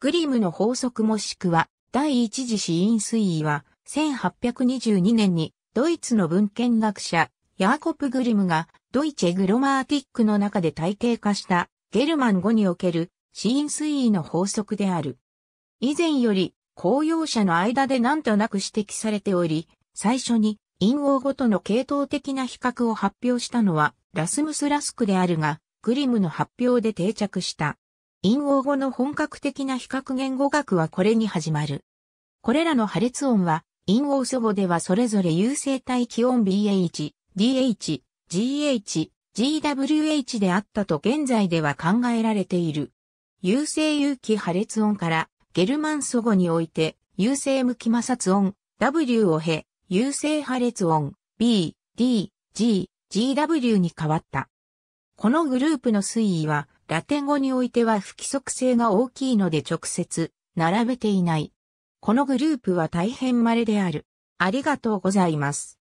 グリムの法則もしくは、第一次死因推移は、1822年に、ドイツの文献学者、ヤーコプ・グリムが、ドイチェ・グロマーティックの中で体系化した、ゲルマン語における、死因推移の法則である。以前より、公用者の間でなんとなく指摘されており、最初に、陰王語との系統的な比較を発表したのは、ラスムス・ラスクであるが、グリムの発表で定着した。陰応語の本格的な比較言語学はこれに始まる。これらの破裂音は、陰応祖母ではそれぞれ優勢体気音 BH、DH、GH、GWH であったと現在では考えられている。優勢有機破裂音から、ゲルマン祖母において、優勢無機摩擦音、W を経、優勢破裂音、B、D、G、GW に変わった。このグループの推移は、ラテン語においては不規則性が大きいので直接並べていない。このグループは大変稀である。ありがとうございます。